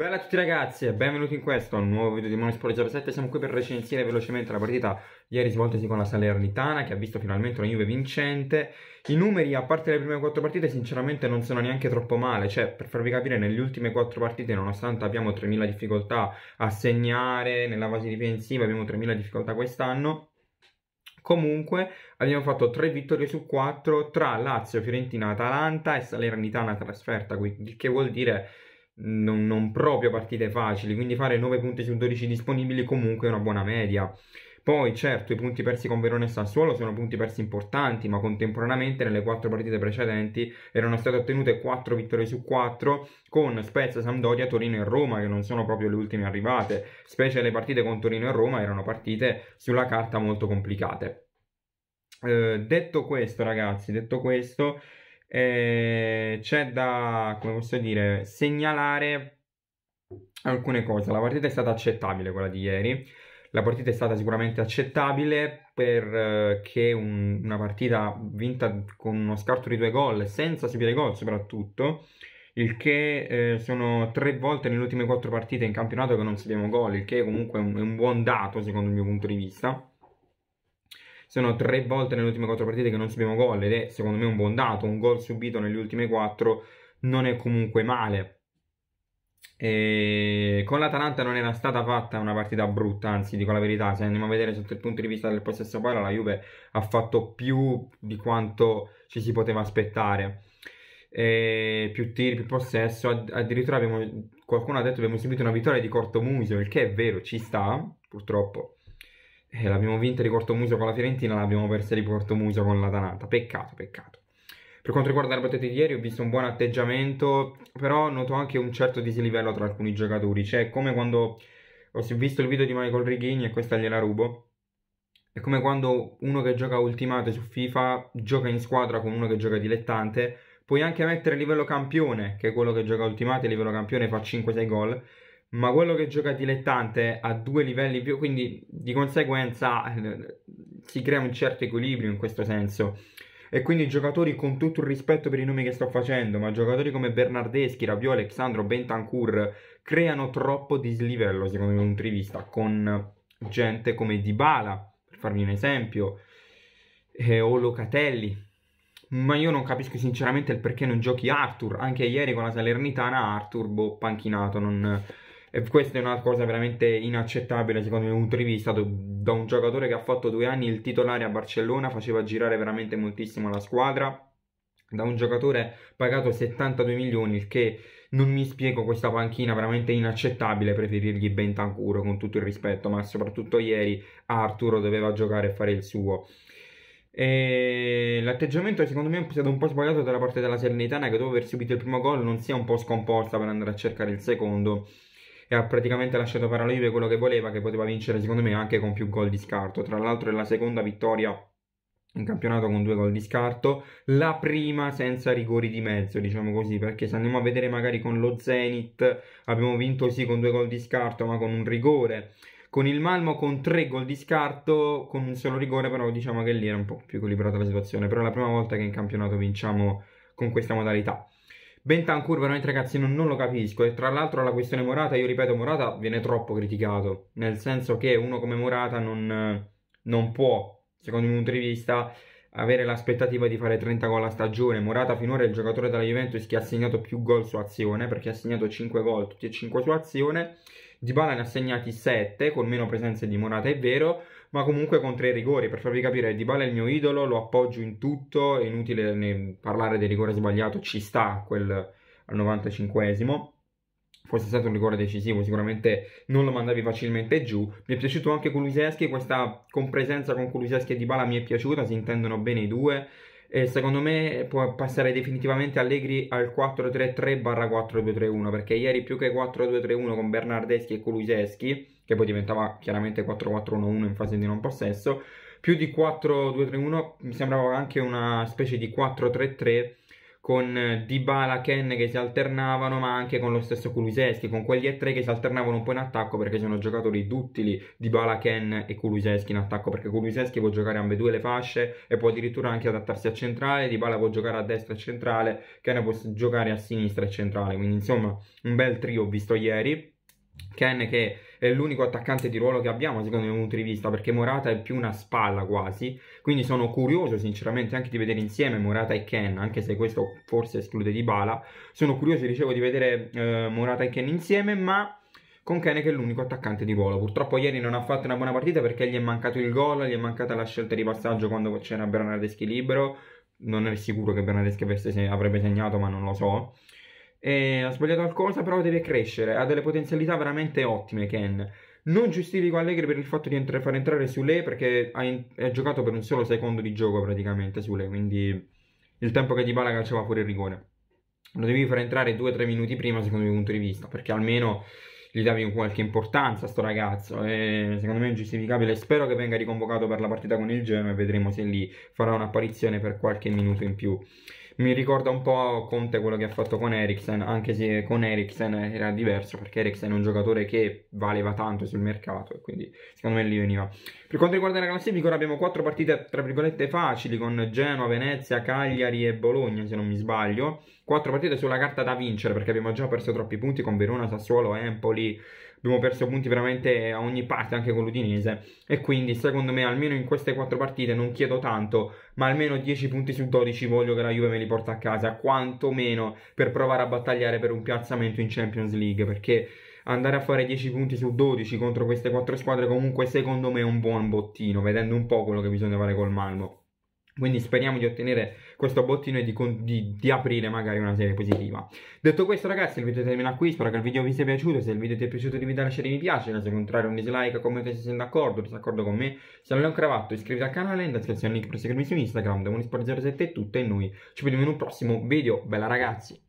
Bella a tutti ragazzi e benvenuti in questo nuovo video di Monosport 07 Siamo qui per recensire velocemente la partita ieri svoltasi con la Salernitana Che ha visto finalmente una Juve vincente I numeri a parte le prime quattro partite sinceramente non sono neanche troppo male Cioè per farvi capire nelle ultime quattro partite nonostante abbiamo 3.000 difficoltà a segnare Nella fase difensiva abbiamo 3.000 difficoltà quest'anno Comunque abbiamo fatto 3 vittorie su 4 tra Lazio, Fiorentina, Atalanta e Salernitana trasferta, quindi, che vuol dire non, non proprio partite facili, quindi fare 9 punti su 12 disponibili comunque è una buona media. Poi certo i punti persi con Verona e Sassuolo sono punti persi importanti, ma contemporaneamente nelle quattro partite precedenti erano state ottenute 4 vittorie su 4 con Spezia, Sampdoria, Torino e Roma, che non sono proprio le ultime arrivate, specie le partite con Torino e Roma erano partite sulla carta molto complicate. Eh, detto questo ragazzi, detto questo eh, c'è da, come posso dire, segnalare alcune cose. La partita è stata accettabile quella di ieri. La partita è stata sicuramente accettabile perché eh, un, una partita vinta con uno scarto di due gol, senza subire gol soprattutto, il che eh, sono tre volte nelle ultime quattro partite in campionato che non subiamo gol, il che comunque è un, è un buon dato secondo il mio punto di vista sono tre volte nelle ultime quattro partite che non subiamo gol ed è secondo me un buon dato, un gol subito nelle ultime quattro non è comunque male. E con l'Atalanta non era stata fatta una partita brutta, anzi dico la verità, se andiamo a vedere sotto il punto di vista del possesso palla, la Juve ha fatto più di quanto ci si poteva aspettare. E più tiri, più possesso, addirittura abbiamo, qualcuno ha detto che abbiamo subito una vittoria di corto muso, il che è vero, ci sta, purtroppo. Eh, l'abbiamo vinta di corto muso con la Fiorentina, l'abbiamo persa di corto muso con l'Atalanta. Peccato, peccato. Per quanto riguarda la partita di ieri ho visto un buon atteggiamento, però noto anche un certo dislivello tra alcuni giocatori. Cioè, come quando ho visto il video di Michael Righini e questa gliela rubo. È come quando uno che gioca ultimate su FIFA gioca in squadra con uno che gioca dilettante. Puoi anche mettere livello campione, che è quello che gioca ultimate, livello campione fa 5-6 gol ma quello che gioca dilettante ha due livelli più, quindi di conseguenza eh, si crea un certo equilibrio in questo senso. E quindi giocatori con tutto il rispetto per i nomi che sto facendo, ma giocatori come Bernardeschi, Rabiò, Alexandro, Bentancur creano troppo dislivello, secondo il mio punto di vista, con gente come Dybala, per farvi un esempio, eh, o Locatelli. Ma io non capisco sinceramente il perché non giochi Arthur, anche ieri con la Salernitana Arthur, boh, panchinato, non e questa è una cosa veramente inaccettabile secondo me, un punto di vista da un giocatore che ha fatto due anni il titolare a Barcellona, faceva girare veramente moltissimo la squadra da un giocatore pagato 72 milioni, il che non mi spiego questa panchina veramente inaccettabile preferirgli Bentancuro con tutto il rispetto, ma soprattutto ieri Arturo doveva giocare e fare il suo. E l'atteggiamento secondo me è stato un po' sbagliato dalla parte della Serenitana che dopo aver subito il primo gol non si è un po' scomposta per andare a cercare il secondo e ha praticamente lasciato fare alla Juve quello che voleva, che poteva vincere secondo me anche con più gol di scarto. Tra l'altro è la seconda vittoria in campionato con due gol di scarto, la prima senza rigori di mezzo, diciamo così, perché se andiamo a vedere magari con lo Zenit abbiamo vinto sì con due gol di scarto, ma con un rigore. Con il Malmo con tre gol di scarto, con un solo rigore, però diciamo che lì era un po' più equilibrata la situazione, però è la prima volta che in campionato vinciamo con questa modalità. Bentancur veramente ragazzi non, non, lo capisco e tra l'altro la questione Morata, io ripeto Morata viene troppo criticato, nel senso che uno come Morata non, non può, secondo il mio punto di vista, avere l'aspettativa di fare 30 gol a stagione. Morata finora è il giocatore della Juventus che ha segnato più gol su azione, perché ha segnato 5 gol, tutti e 5 su azione. Di Dybala ne ha segnati 7, con meno presenze di Morata, è vero, ma comunque con tre rigori. Per farvi capire, Dybala è il mio idolo, lo appoggio in tutto, è inutile parlare del rigore sbagliato, ci sta quel al 95esimo Forse è stato un rigore decisivo, sicuramente non lo mandavi facilmente giù. Mi è piaciuto anche Kuluseschi, questa compresenza con Kuluseschi e Dybala mi è piaciuta, si intendono bene i due. E secondo me può passare definitivamente Allegri al 4-3-3 4-2-3-1, perché ieri più che 4-2-3-1 con Bernardeschi e Kuluseschi che poi diventava chiaramente 4-4-1-1 in fase di non possesso, più di 4-2-3-1 mi sembrava anche una specie di 4-3-3 con Dybala, Ken che si alternavano, ma anche con lo stesso Kuluseschi, con quegli e 3 che si alternavano un po' in attacco perché sono giocatori duttili, Dybala, Ken e Kuluseschi in attacco, perché Kuluseschi può giocare ambedue le fasce e può addirittura anche adattarsi a centrale, Dybala può giocare a destra e centrale, Ken può giocare a sinistra e centrale, quindi insomma un bel trio visto ieri. Ken che è l'unico attaccante di ruolo che abbiamo secondo i mio punto di vista perché Morata è più una spalla quasi quindi sono curioso sinceramente anche di vedere insieme Morata e Ken anche se questo forse esclude Di Bala sono curioso dicevo di vedere eh, Morata e Ken insieme ma con Ken che è l'unico attaccante di ruolo. Purtroppo ieri non ha fatto una buona partita perché gli è mancato il gol, gli è mancata la scelta di passaggio quando c'era Bernardeschi libero. Non è sicuro che Bernardeschi avrebbe segnato, ma non lo so eh, ha sbagliato qualcosa, però deve crescere, ha delle potenzialità veramente ottime Ken. Non giustifico Allegri per il fatto di entra- far entrare Sule perché ha, in- ha, giocato per un solo secondo di gioco praticamente Sule, quindi il tempo che Dybala calciava fuori il rigore. Lo devi far entrare 2-3 minuti prima secondo il mio punto di vista, perché almeno gli davi qualche importanza a sto ragazzo. E secondo me è ingiustificabile. Spero che venga riconvocato per la partita con il Genoa e vedremo se lì farà un'apparizione per qualche minuto in più. Mi ricorda un po' Conte quello che ha fatto con Eriksen, anche se con Eriksen era diverso perché Eriksen è un giocatore che valeva tanto sul mercato e quindi secondo me lì veniva. Per quanto riguarda la classifica, ora abbiamo quattro partite tra virgolette facili con Genoa, Venezia, Cagliari e Bologna, se non mi sbaglio quattro partite sulla carta da vincere perché abbiamo già perso troppi punti con Verona, Sassuolo, Empoli, abbiamo perso punti veramente a ogni parte anche con l'Udinese e quindi secondo me almeno in queste quattro partite non chiedo tanto ma almeno 10 punti su 12 voglio che la Juve me li porta a casa quantomeno per provare a battagliare per un piazzamento in Champions League perché andare a fare 10 punti su 12 contro queste quattro squadre comunque secondo me è un buon bottino vedendo un po' quello che bisogna fare col Malmo quindi speriamo di ottenere questo bottino e di, di, di, aprire magari una serie positiva. Detto questo ragazzi il video termina qui, spero che il video vi sia piaciuto, se il video ti è piaciuto diventa lasciare mi piace, se contrario un dislike, commenta se sei d'accordo, d'accordo con me, se non è un cravatto iscriviti al canale, in descrizione il link per seguirmi su Instagram, demonisport07 e tutto e noi ci vediamo in un prossimo video, bella ragazzi!